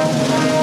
Thank you.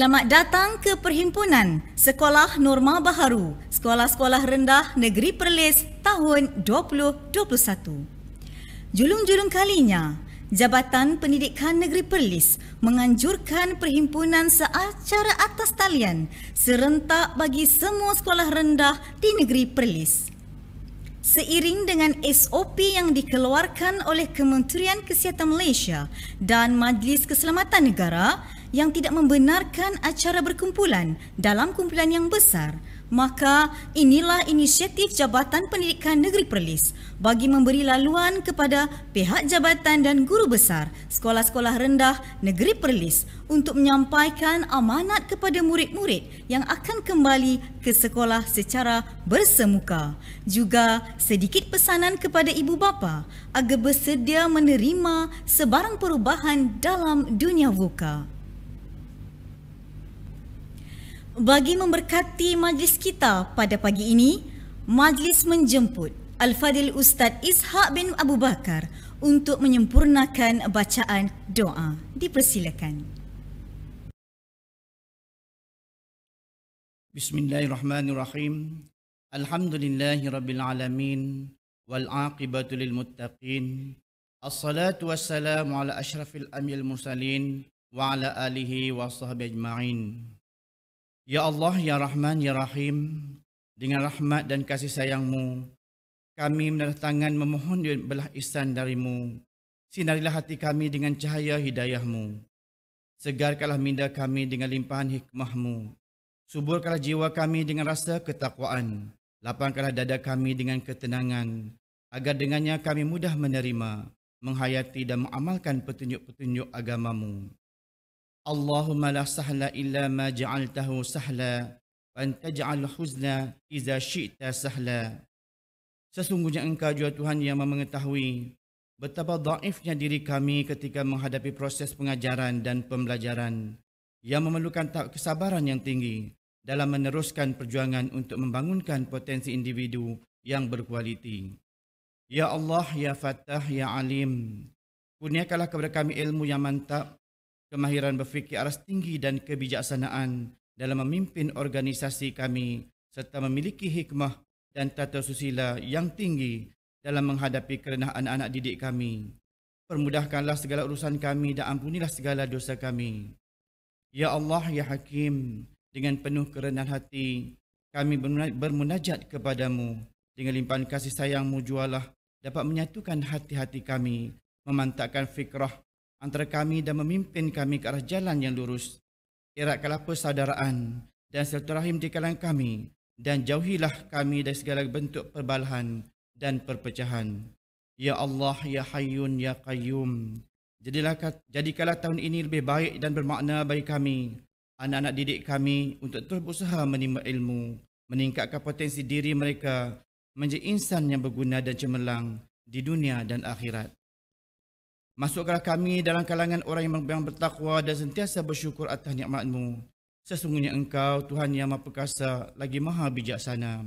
Selamat datang ke Perhimpunan Sekolah Norma Baharu, Sekolah-Sekolah Rendah Negeri Perlis tahun 2021. Julung-julung kalinya, Jabatan Pendidikan Negeri Perlis menganjurkan perhimpunan seacara atas talian serentak bagi semua sekolah rendah di Negeri Perlis. Seiring dengan SOP yang dikeluarkan oleh Kementerian Kesihatan Malaysia dan Majlis Keselamatan Negara, yang tidak membenarkan acara berkumpulan dalam kumpulan yang besar, maka inilah inisiatif Jabatan Pendidikan Negeri Perlis bagi memberi laluan kepada pihak jabatan dan guru besar sekolah-sekolah rendah Negeri Perlis untuk menyampaikan amanat kepada murid-murid yang akan kembali ke sekolah secara bersemuka. Juga sedikit pesanan kepada ibu bapa agar bersedia menerima sebarang perubahan dalam dunia vokal bagi memberkati majlis kita pada pagi ini, majlis menjemput Al-Fadil Ustaz Ishaq bin Abu Bakar untuk menyempurnakan bacaan doa. Dipersilakan. Bismillahirrahmanirrahim. Alhamdulillahirrabbilalamin. Wal'aqibatulil Assalatu wassalamu ala ashrafil amil mursalin. Wa ala alihi wa sahbihi ajma'in. Ya Allah, Ya Rahman, Ya Rahim, dengan rahmat dan kasih sayangmu, kami menaruh tangan memohon belah isan darimu. Sinarilah hati kami dengan cahaya hidayahmu. Segarkanlah minda kami dengan limpahan hikmahmu. Suburkanlah jiwa kami dengan rasa ketakwaan. Lapangkanlah dada kami dengan ketenangan. Agar dengannya kami mudah menerima, menghayati dan mengamalkan petunjuk-petunjuk agamamu. اللهم لا سهل إلا ما جعلته سهلا وأن تجعل huzna إذا شئت سهلا Sesungguhnya engkau juga Tuhan yang mengetahui betapa daifnya diri kami ketika menghadapi proses pengajaran dan pembelajaran yang memerlukan kesabaran yang tinggi dalam meneruskan perjuangan untuk membangunkan potensi individu yang berkualiti. Ya Allah, Ya Fattah, Ya Alim, kurniakanlah kepada kami ilmu yang mantap kemahiran berfikir aras tinggi dan kebijaksanaan dalam memimpin organisasi kami serta memiliki hikmah dan tata susila yang tinggi dalam menghadapi kerenah anak-anak didik kami. Permudahkanlah segala urusan kami dan ampunilah segala dosa kami. Ya Allah, Ya Hakim, dengan penuh kerenan hati, kami bermunajat kepadamu. Dengan limpahan kasih sayangmu jualah dapat menyatukan hati-hati kami, memantakkan fikrah antara kami dan memimpin kami ke arah jalan yang lurus. Eratkanlah persaudaraan dan silaturahim di kalangan kami dan jauhilah kami dari segala bentuk perbalahan dan perpecahan. Ya Allah, Ya Hayyun, Ya Qayyum. Jadilah, jadikanlah tahun ini lebih baik dan bermakna bagi kami, anak-anak didik kami untuk terus berusaha menerima ilmu, meningkatkan potensi diri mereka menjadi insan yang berguna dan cemerlang di dunia dan akhirat. Masuklah kami dalam kalangan orang yang bertakwa dan sentiasa bersyukur atas nikmatmu. Sesungguhnya engkau Tuhan yang maha perkasa lagi maha bijaksana.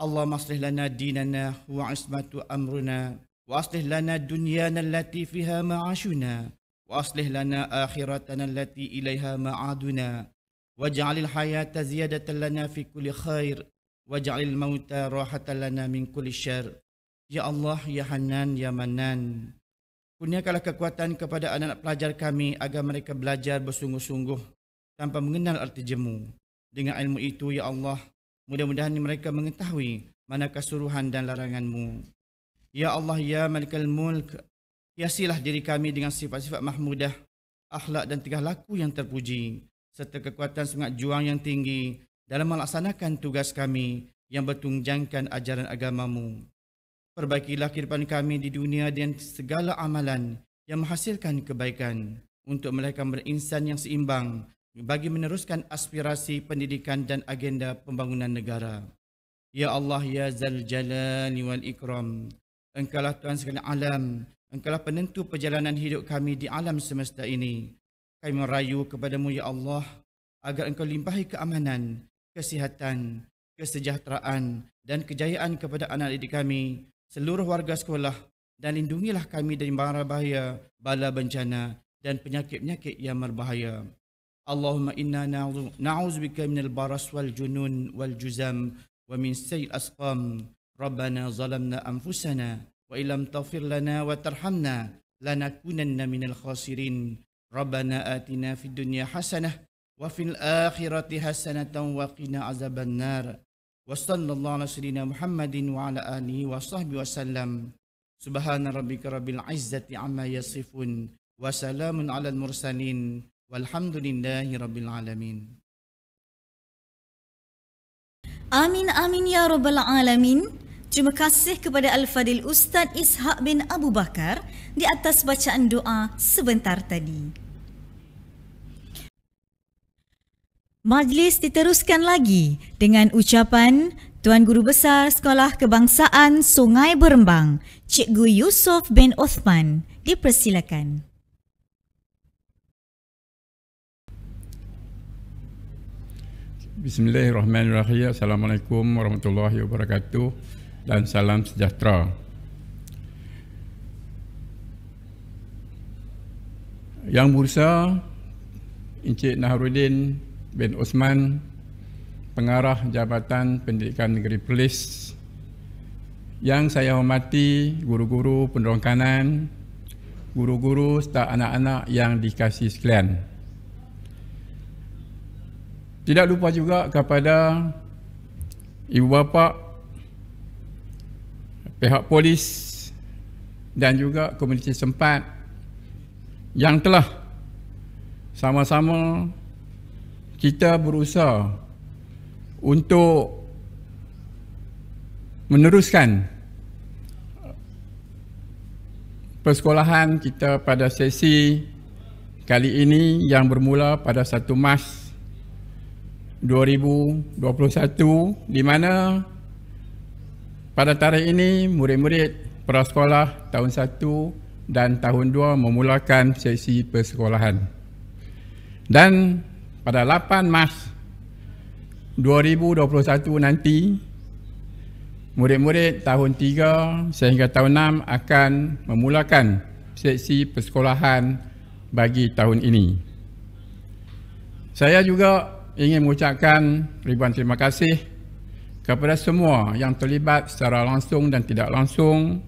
Allah maslih lana dinana wa ismatu amruna wa aslih lana dunyana allati fiha ma'ashuna wa aslih lana akhiratana lati ilaiha ma'aduna wa ja'alil hayata ziyadatan lana fi kulli khair wa ja'alil mauta rahatan lana min kulli syar. Ya Allah, Ya Hanan, Ya Manan. Kurniakanlah kekuatan kepada anak-anak pelajar kami agar mereka belajar bersungguh-sungguh tanpa mengenal arti jemu. Dengan ilmu itu, Ya Allah, mudah-mudahan mereka mengetahui mana kesuruhan dan laranganmu. Ya Allah, Ya Malikal Mulk, hiasilah diri kami dengan sifat-sifat mahmudah, akhlak dan tingkah laku yang terpuji, serta kekuatan semangat juang yang tinggi dalam melaksanakan tugas kami yang bertunjangkan ajaran agamamu. Perbaikilah kehidupan kami di dunia dengan segala amalan yang menghasilkan kebaikan untuk melahirkan berinsan yang seimbang bagi meneruskan aspirasi pendidikan dan agenda pembangunan negara. Ya Allah ya Zal Jalali wal Ikram, Engkaulah Tuhan segala alam, Engkaulah penentu perjalanan hidup kami di alam semesta ini. Kami merayu kepadamu ya Allah agar Engkau limpahi keamanan, kesihatan, kesejahteraan dan kejayaan kepada anak didik kami seluruh warga sekolah dan lindungilah kami dari mara bahaya, bala bencana dan penyakit-penyakit yang berbahaya. Allahumma inna na'uzubika minal baras wal junun wal juzam wa min sayyil asqam. Rabbana zalamna anfusana wa ilam tawfir lana wa tarhamna lanakunanna minal khasirin. Rabbana atina fid dunya hasanah wa fil akhirati hasanatan wa qina azaban nar. وصلى الله على سيدنا محمد وعلى آله وصحبه وسلم سبحان ربك رب العزة عما يصفون وسلام على المرسلين والحمد لله رب العالمين آمين آمين يا رب العالمين Terima kasih kepada Al-Fadil Ustaz Ishaq bin Abu Bakar di atas bacaan doa sebentar tadi. Majlis diteruskan lagi dengan ucapan Tuan Guru Besar Sekolah Kebangsaan Sungai Berembang, Cikgu Yusof bin Osman. Dipersilakan. Bismillahirrahmanirrahim. Assalamualaikum warahmatullahi wabarakatuh dan salam sejahtera. Yang Bursa Encik Naharuddin bin Osman pengarah Jabatan Pendidikan Negeri Polis yang saya hormati guru-guru pendorong kanan guru-guru serta anak-anak yang dikasih sekalian tidak lupa juga kepada ibu bapa pihak polis dan juga komuniti sempat yang telah sama-sama kita berusaha untuk meneruskan persekolahan kita pada sesi kali ini yang bermula pada 1 mas 2021 di mana pada tarikh ini murid-murid prasekolah tahun 1 dan tahun 2 memulakan sesi persekolahan dan pada 8 Mac 2021 nanti murid-murid tahun 3 sehingga tahun 6 akan memulakan seksi persekolahan bagi tahun ini. Saya juga ingin mengucapkan ribuan terima kasih kepada semua yang terlibat secara langsung dan tidak langsung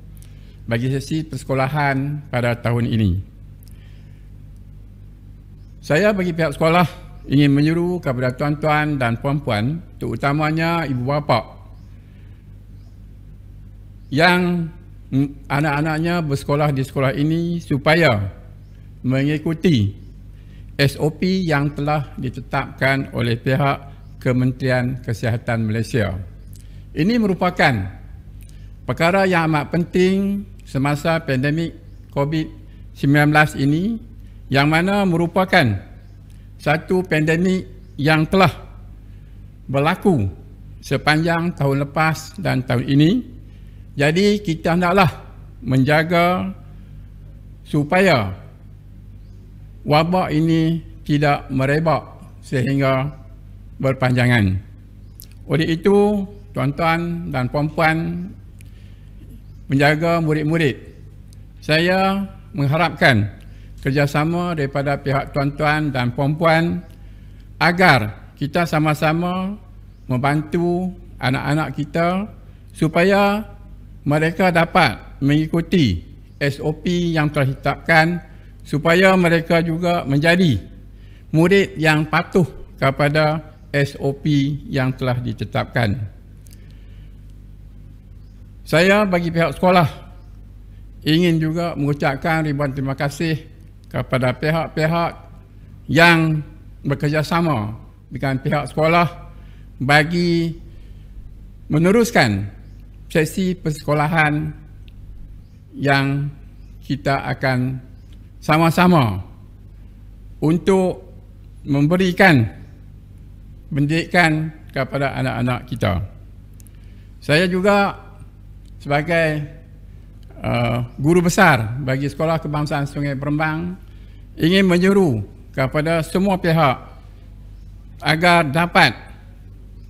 bagi sesi persekolahan pada tahun ini. Saya bagi pihak sekolah ingin menyuruh kepada tuan-tuan dan puan-puan, terutamanya ibu bapa yang anak-anaknya bersekolah di sekolah ini supaya mengikuti SOP yang telah ditetapkan oleh pihak Kementerian Kesihatan Malaysia. Ini merupakan perkara yang amat penting semasa pandemik COVID-19 ini yang mana merupakan satu pandemik yang telah berlaku sepanjang tahun lepas dan tahun ini. Jadi kita hendaklah menjaga supaya wabak ini tidak merebak sehingga berpanjangan. Oleh itu, tuan-tuan dan puan-puan menjaga murid-murid. Saya mengharapkan kerjasama daripada pihak tuan-tuan dan puan-puan agar kita sama-sama membantu anak-anak kita supaya mereka dapat mengikuti SOP yang telah ditetapkan supaya mereka juga menjadi murid yang patuh kepada SOP yang telah ditetapkan. Saya bagi pihak sekolah ingin juga mengucapkan ribuan terima kasih kepada pihak-pihak yang bekerjasama dengan pihak sekolah bagi meneruskan sesi persekolahan yang kita akan sama-sama untuk memberikan pendidikan kepada anak-anak kita. Saya juga sebagai Uh, guru besar bagi Sekolah Kebangsaan Sungai Perembang ingin menyuruh kepada semua pihak agar dapat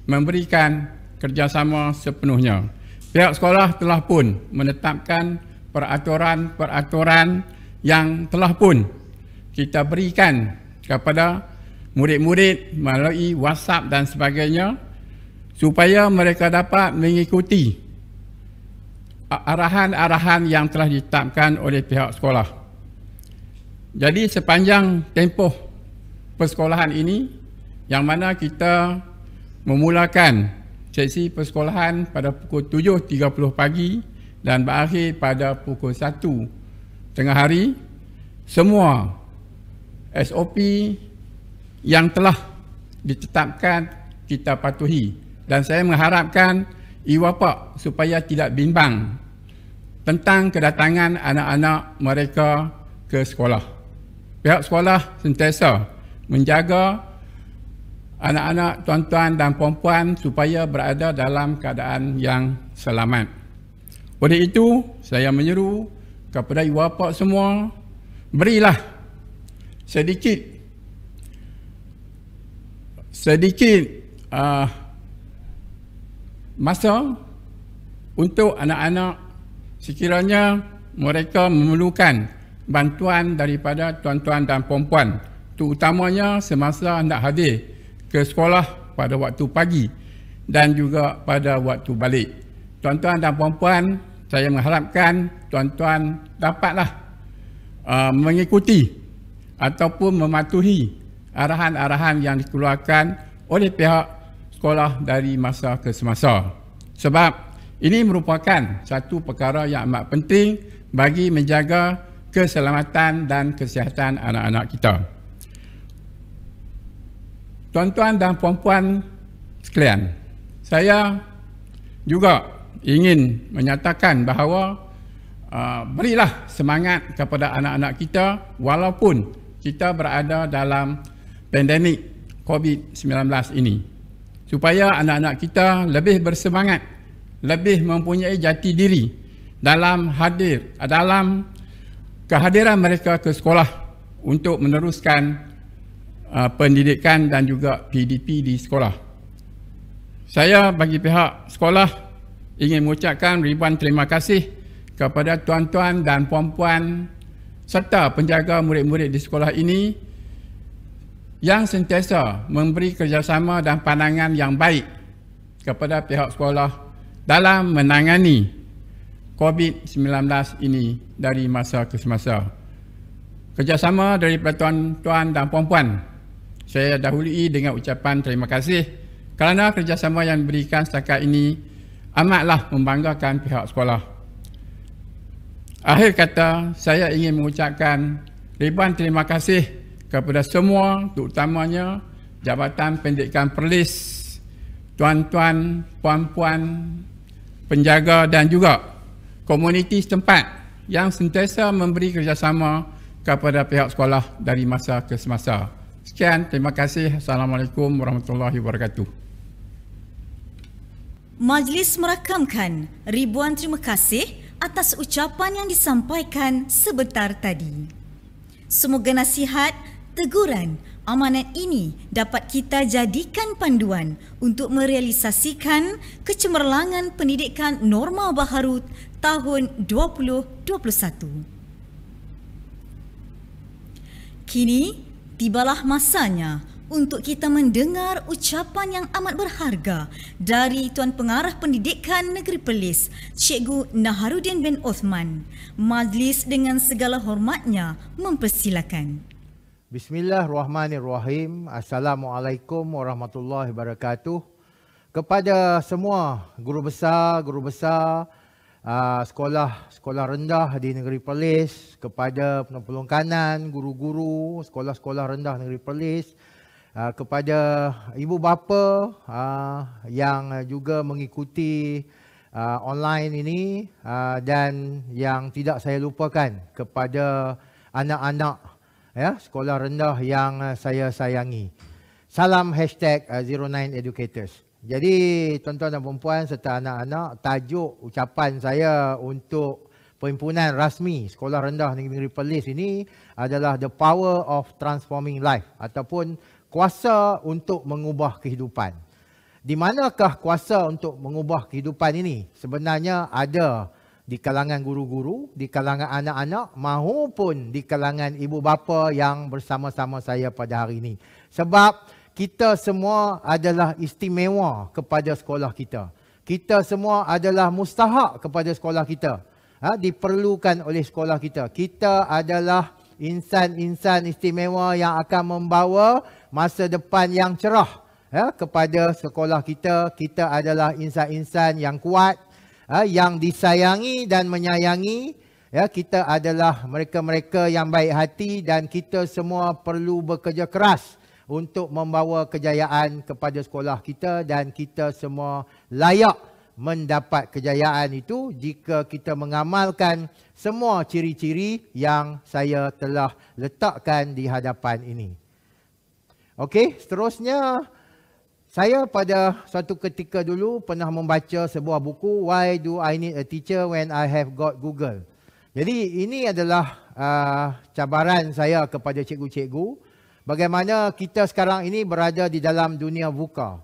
memberikan kerjasama sepenuhnya. Pihak sekolah telah pun menetapkan peraturan-peraturan yang telah pun kita berikan kepada murid-murid melalui WhatsApp dan sebagainya supaya mereka dapat mengikuti arahan-arahan yang telah ditetapkan oleh pihak sekolah. Jadi sepanjang tempoh persekolahan ini yang mana kita memulakan sesi persekolahan pada pukul 7.30 pagi dan berakhir pada pukul 1 tengah hari semua SOP yang telah ditetapkan kita patuhi dan saya mengharapkan iwapak supaya tidak bimbang tentang kedatangan anak-anak mereka ke sekolah. Pihak sekolah sentiasa menjaga anak-anak tuan-tuan dan puan-puan supaya berada dalam keadaan yang selamat. Oleh itu, saya menyeru kepada ibu bapa semua, berilah sedikit sedikit uh, masa untuk anak-anak sekiranya mereka memerlukan bantuan daripada tuan-tuan dan puan-puan terutamanya semasa hendak hadir ke sekolah pada waktu pagi dan juga pada waktu balik. Tuan-tuan dan puan-puan, saya mengharapkan tuan-tuan dapatlah uh, mengikuti ataupun mematuhi arahan-arahan yang dikeluarkan oleh pihak sekolah dari masa ke semasa. Sebab ini merupakan satu perkara yang amat penting bagi menjaga keselamatan dan kesihatan anak-anak kita. Tuan-tuan dan puan-puan sekalian, saya juga ingin menyatakan bahawa uh, berilah semangat kepada anak-anak kita walaupun kita berada dalam pandemik COVID-19 ini supaya anak-anak kita lebih bersemangat lebih mempunyai jati diri dalam hadir dalam kehadiran mereka ke sekolah untuk meneruskan uh, pendidikan dan juga PDP di sekolah. Saya bagi pihak sekolah ingin mengucapkan ribuan terima kasih kepada tuan-tuan dan puan-puan serta penjaga murid-murid di sekolah ini yang sentiasa memberi kerjasama dan pandangan yang baik kepada pihak sekolah dalam menangani COVID-19 ini dari masa ke semasa. Kerjasama dari tuan-tuan dan puan-puan, saya dahului dengan ucapan terima kasih kerana kerjasama yang diberikan setakat ini amatlah membanggakan pihak sekolah. Akhir kata, saya ingin mengucapkan ribuan terima kasih kepada semua terutamanya Jabatan Pendidikan Perlis, tuan-tuan, puan-puan, penjaga dan juga komuniti setempat yang sentiasa memberi kerjasama kepada pihak sekolah dari masa ke semasa. Sekian, terima kasih. Assalamualaikum warahmatullahi wabarakatuh. Majlis merakamkan ribuan terima kasih atas ucapan yang disampaikan sebentar tadi. Semoga nasihat, teguran, amanat ini dapat kita jadikan panduan untuk merealisasikan kecemerlangan pendidikan norma baharu tahun 2021. Kini, tibalah masanya untuk kita mendengar ucapan yang amat berharga dari Tuan Pengarah Pendidikan Negeri Perlis, Cikgu Naharudin bin Osman. Majlis dengan segala hormatnya mempersilakan. Bismillahirrahmanirrahim. Assalamualaikum warahmatullahi wabarakatuh. Kepada semua guru besar, guru besar, ah, sekolah sekolah rendah di negeri Perlis, kepada penolong kanan, guru-guru, sekolah-sekolah rendah negeri Perlis, ah, kepada ibu bapa ah, yang juga mengikuti online ini dan yang tidak saya lupakan kepada anak-anak ya sekolah rendah yang eh, saya sayangi. Salam hashtag #09educators. Eh, Jadi tuan-tuan dan puan-puan serta anak-anak, tajuk ucapan saya untuk perhimpunan rasmi sekolah rendah negeri Perlis ini adalah the power of transforming life ataupun kuasa untuk mengubah kehidupan. Di manakah kuasa untuk mengubah kehidupan ini? Sebenarnya ada di kalangan guru-guru, di kalangan anak-anak maupun di kalangan ibu bapa yang bersama-sama saya pada hari ini. Sebab kita semua adalah istimewa kepada sekolah kita. Kita semua adalah mustahak kepada sekolah kita. Ha, diperlukan oleh sekolah kita. Kita adalah insan-insan istimewa yang akan membawa masa depan yang cerah ya, kepada sekolah kita. Kita adalah insan-insan yang kuat, Ha, yang disayangi dan menyayangi ya kita adalah mereka-mereka yang baik hati dan kita semua perlu bekerja keras untuk membawa kejayaan kepada sekolah kita dan kita semua layak mendapat kejayaan itu jika kita mengamalkan semua ciri-ciri yang saya telah letakkan di hadapan ini. Okey, seterusnya saya pada satu ketika dulu pernah membaca sebuah buku Why do I need a teacher when I have got Google? Jadi ini adalah uh, cabaran saya kepada cikgu-cikgu bagaimana kita sekarang ini berada di dalam dunia buka.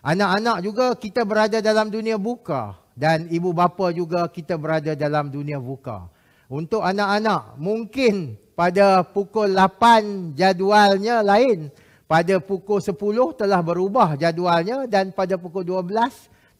Anak-anak juga kita berada dalam dunia buka dan ibu bapa juga kita berada dalam dunia buka. Untuk anak-anak mungkin pada pukul 8 jadualnya lain pada pukul 10 telah berubah jadualnya dan pada pukul 12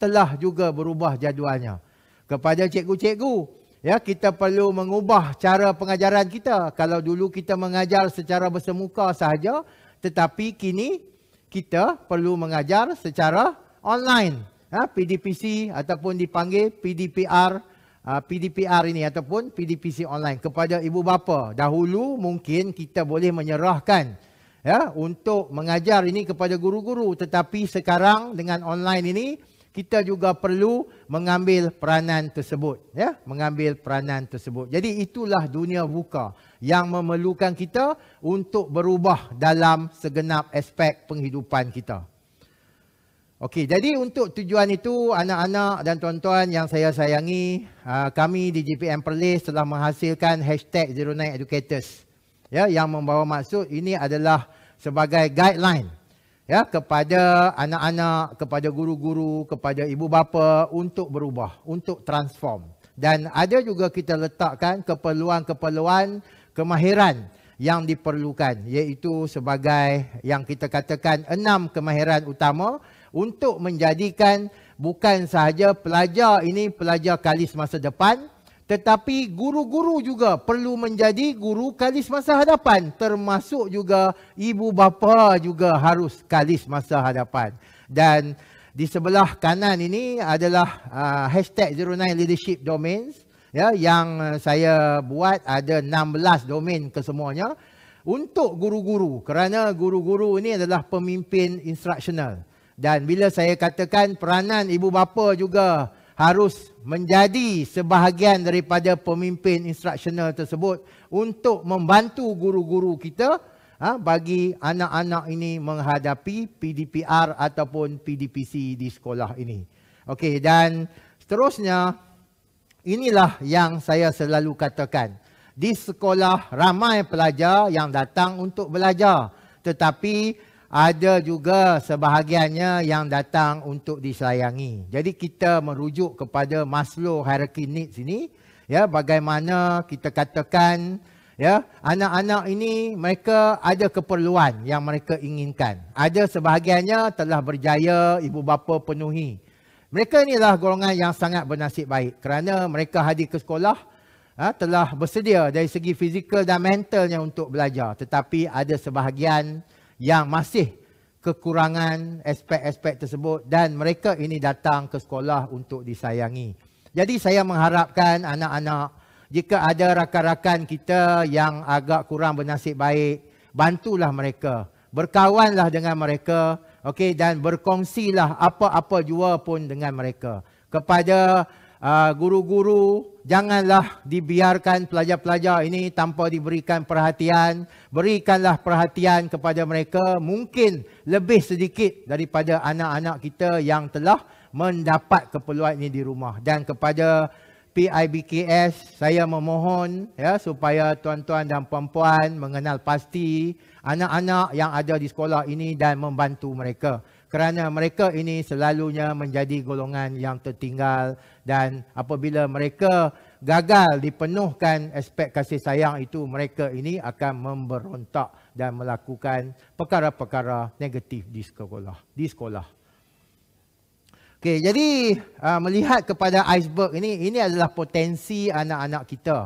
telah juga berubah jadualnya. Kepada cikgu-cikgu, ya kita perlu mengubah cara pengajaran kita. Kalau dulu kita mengajar secara bersemuka sahaja, tetapi kini kita perlu mengajar secara online. Ya, ha, PDPC ataupun dipanggil PDPR, ha, PDPR ini ataupun PDPC online. Kepada ibu bapa, dahulu mungkin kita boleh menyerahkan ya untuk mengajar ini kepada guru-guru tetapi sekarang dengan online ini kita juga perlu mengambil peranan tersebut ya mengambil peranan tersebut jadi itulah dunia buka yang memerlukan kita untuk berubah dalam segenap aspek penghidupan kita okey jadi untuk tujuan itu anak-anak dan tuan-tuan yang saya sayangi ah, kami di JPM Perlis telah menghasilkan 09 Educators ya yang membawa maksud ini adalah sebagai guideline ya kepada anak-anak kepada guru-guru kepada ibu bapa untuk berubah untuk transform dan ada juga kita letakkan keperluan-keperluan kemahiran yang diperlukan iaitu sebagai yang kita katakan enam kemahiran utama untuk menjadikan bukan sahaja pelajar ini pelajar kalis masa depan tetapi guru-guru juga perlu menjadi guru kalis masa hadapan. Termasuk juga ibu bapa juga harus kalis masa hadapan. Dan di sebelah kanan ini adalah uh, hashtag 09 leadership domains. Ya, yang saya buat ada 16 domain kesemuanya untuk guru-guru kerana guru-guru ini adalah pemimpin instruksional. dan bila saya katakan peranan ibu bapa juga harus menjadi sebahagian daripada pemimpin instruksional tersebut untuk membantu guru-guru kita ha, bagi anak-anak ini menghadapi PDPR ataupun PDPC di sekolah ini. Okey dan seterusnya inilah yang saya selalu katakan. Di sekolah ramai pelajar yang datang untuk belajar tetapi ada juga sebahagiannya yang datang untuk disayangi. Jadi kita merujuk kepada Maslow hierarchy needs ini ya bagaimana kita katakan ya anak-anak ini mereka ada keperluan yang mereka inginkan. Ada sebahagiannya telah berjaya ibu bapa penuhi. Mereka inilah golongan yang sangat bernasib baik kerana mereka hadir ke sekolah ya, telah bersedia dari segi fizikal dan mentalnya untuk belajar. Tetapi ada sebahagian yang masih kekurangan aspek-aspek tersebut dan mereka ini datang ke sekolah untuk disayangi. Jadi saya mengharapkan anak-anak jika ada rakan-rakan kita yang agak kurang bernasib baik, bantulah mereka. Berkawanlah dengan mereka okay, dan berkongsilah apa-apa jua pun dengan mereka. Kepada uh, guru-guru janganlah dibiarkan pelajar-pelajar ini tanpa diberikan perhatian. Berikanlah perhatian kepada mereka mungkin lebih sedikit daripada anak-anak kita yang telah mendapat keperluan ini di rumah. Dan kepada PIBKS, saya memohon ya, supaya tuan-tuan dan puan-puan mengenal pasti anak-anak yang ada di sekolah ini dan membantu mereka kerana mereka ini selalunya menjadi golongan yang tertinggal dan apabila mereka gagal dipenuhkan aspek kasih sayang itu mereka ini akan memberontak dan melakukan perkara-perkara negatif di sekolah di sekolah Okey jadi uh, melihat kepada iceberg ini ini adalah potensi anak-anak kita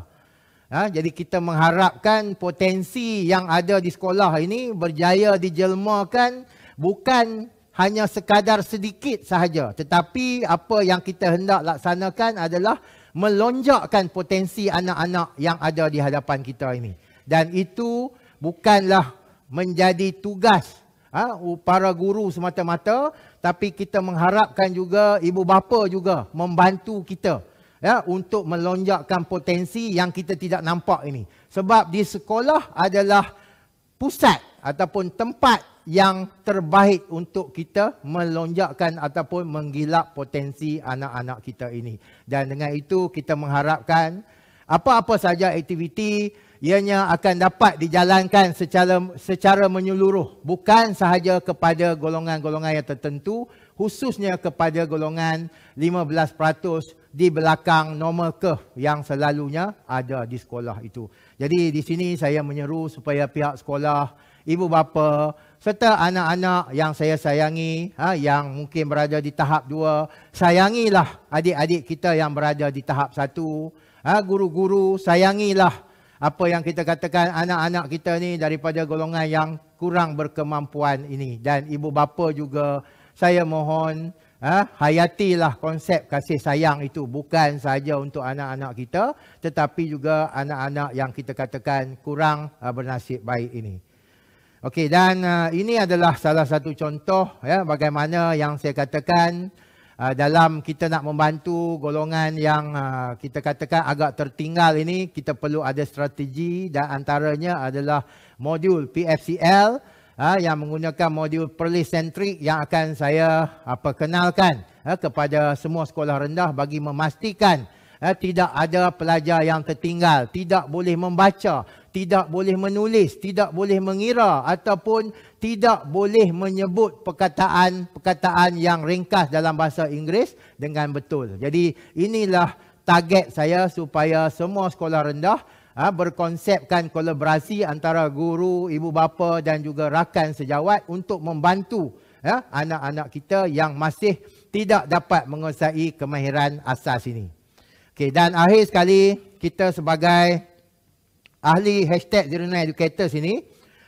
Ha, jadi kita mengharapkan potensi yang ada di sekolah ini berjaya dijelmakan bukan hanya sekadar sedikit sahaja. Tetapi apa yang kita hendak laksanakan adalah melonjakkan potensi anak-anak yang ada di hadapan kita ini. Dan itu bukanlah menjadi tugas ha, para guru semata-mata tapi kita mengharapkan juga ibu bapa juga membantu kita ya untuk melonjakkan potensi yang kita tidak nampak ini sebab di sekolah adalah pusat ataupun tempat yang terbaik untuk kita melonjakkan ataupun menggilap potensi anak-anak kita ini. Dan dengan itu kita mengharapkan apa-apa saja aktiviti ianya akan dapat dijalankan secara secara menyeluruh bukan sahaja kepada golongan-golongan yang tertentu khususnya kepada golongan 15% di belakang normal ke yang selalunya ada di sekolah itu. Jadi di sini saya menyeru supaya pihak sekolah, ibu bapa serta anak-anak yang saya sayangi ha, yang mungkin berada di tahap dua. Sayangilah adik-adik kita yang berada di tahap satu. guru ha, guru-guru sayangilah apa yang kita katakan anak-anak kita ni daripada golongan yang kurang berkemampuan ini. Dan ibu bapa juga saya mohon ha, hayatilah konsep kasih sayang itu bukan saja untuk anak-anak kita tetapi juga anak-anak yang kita katakan kurang ha, bernasib baik ini. Okey dan uh, ini adalah salah satu contoh ya bagaimana yang saya katakan uh, dalam kita nak membantu golongan yang uh, kita katakan agak tertinggal ini kita perlu ada strategi dan antaranya adalah modul PFCL uh, yang menggunakan modul Perlis Centric yang akan saya apa kenalkan uh, kepada semua sekolah rendah bagi memastikan Eh, tidak ada pelajar yang tertinggal, tidak boleh membaca, tidak boleh menulis, tidak boleh mengira ataupun tidak boleh menyebut perkataan-perkataan yang ringkas dalam bahasa Inggeris dengan betul. Jadi inilah target saya supaya semua sekolah rendah eh, berkonsepkan kolaborasi antara guru, ibu bapa dan juga rakan sejawat untuk membantu eh, anak-anak kita yang masih tidak dapat menguasai kemahiran asas ini. Okay, dan akhir sekali kita sebagai ahli hashtag Zero Nine Educators ini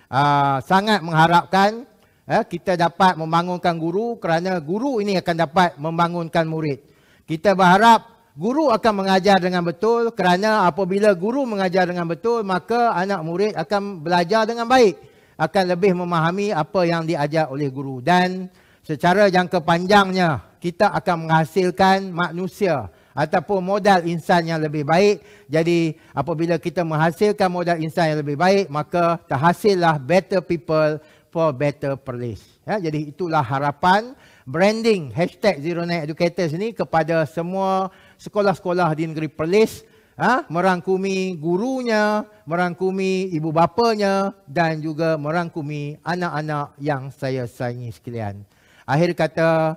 uh, sangat mengharapkan uh, kita dapat membangunkan guru kerana guru ini akan dapat membangunkan murid. Kita berharap guru akan mengajar dengan betul kerana apabila guru mengajar dengan betul maka anak murid akan belajar dengan baik. Akan lebih memahami apa yang diajar oleh guru dan secara jangka panjangnya kita akan menghasilkan manusia ataupun modal insan yang lebih baik. Jadi apabila kita menghasilkan modal insan yang lebih baik, maka terhasillah better people for better place. Ya, jadi itulah harapan branding hashtag Zero Net Educators ini kepada semua sekolah-sekolah di negeri Perlis ha, merangkumi gurunya, merangkumi ibu bapanya dan juga merangkumi anak-anak yang saya sayangi sekalian. Akhir kata,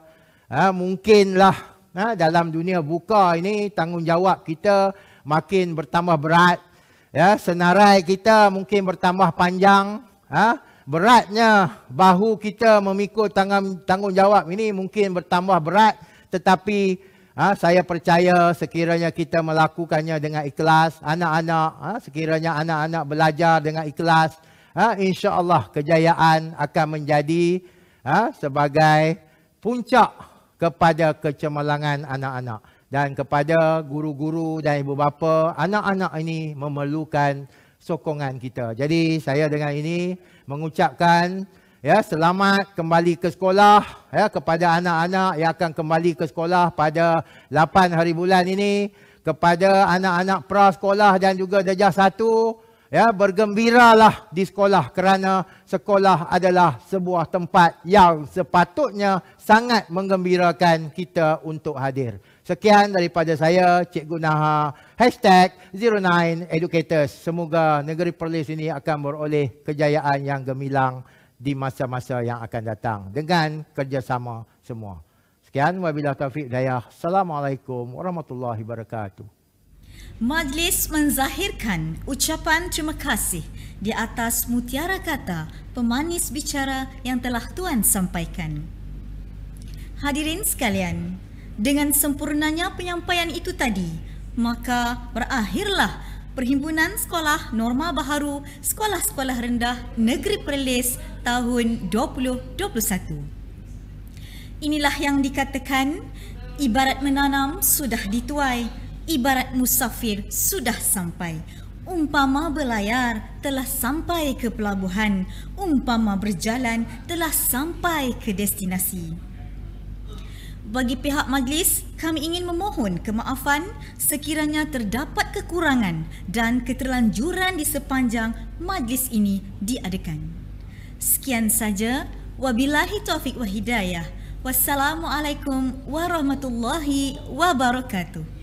ha, mungkinlah ha, dalam dunia buka ini tanggungjawab kita makin bertambah berat ya senarai kita mungkin bertambah panjang ha, beratnya bahu kita memikul tangan, tanggungjawab ini mungkin bertambah berat tetapi ha, saya percaya sekiranya kita melakukannya dengan ikhlas anak-anak ha, sekiranya anak-anak belajar dengan ikhlas ha, insya-Allah kejayaan akan menjadi ha, sebagai puncak kepada kecemerlangan anak-anak dan kepada guru-guru dan ibu bapa anak-anak ini memerlukan sokongan kita. Jadi saya dengan ini mengucapkan ya selamat kembali ke sekolah ya kepada anak-anak yang akan kembali ke sekolah pada 8 hari bulan ini kepada anak-anak prasekolah dan juga satu. Ya, bergembiralah di sekolah kerana sekolah adalah sebuah tempat yang sepatutnya sangat menggembirakan kita untuk hadir. Sekian daripada saya, Cik Naha. Hashtag 09 Educators. Semoga negeri Perlis ini akan beroleh kejayaan yang gemilang di masa-masa yang akan datang dengan kerjasama semua. Sekian wabillahi taufik daya. Assalamualaikum warahmatullahi wabarakatuh. Majlis menzahirkan ucapan terima kasih di atas mutiara kata pemanis bicara yang telah Tuan sampaikan. Hadirin sekalian, dengan sempurnanya penyampaian itu tadi, maka berakhirlah Perhimpunan Sekolah Norma Baharu Sekolah-Sekolah Rendah Negeri Perlis tahun 2021. Inilah yang dikatakan, ibarat menanam sudah dituai, ibarat musafir sudah sampai. Umpama berlayar telah sampai ke pelabuhan, umpama berjalan telah sampai ke destinasi. Bagi pihak majlis, kami ingin memohon kemaafan sekiranya terdapat kekurangan dan keterlanjuran di sepanjang majlis ini diadakan. Sekian saja. wabilahi taufiq wa hidayah. Wassalamualaikum warahmatullahi wabarakatuh.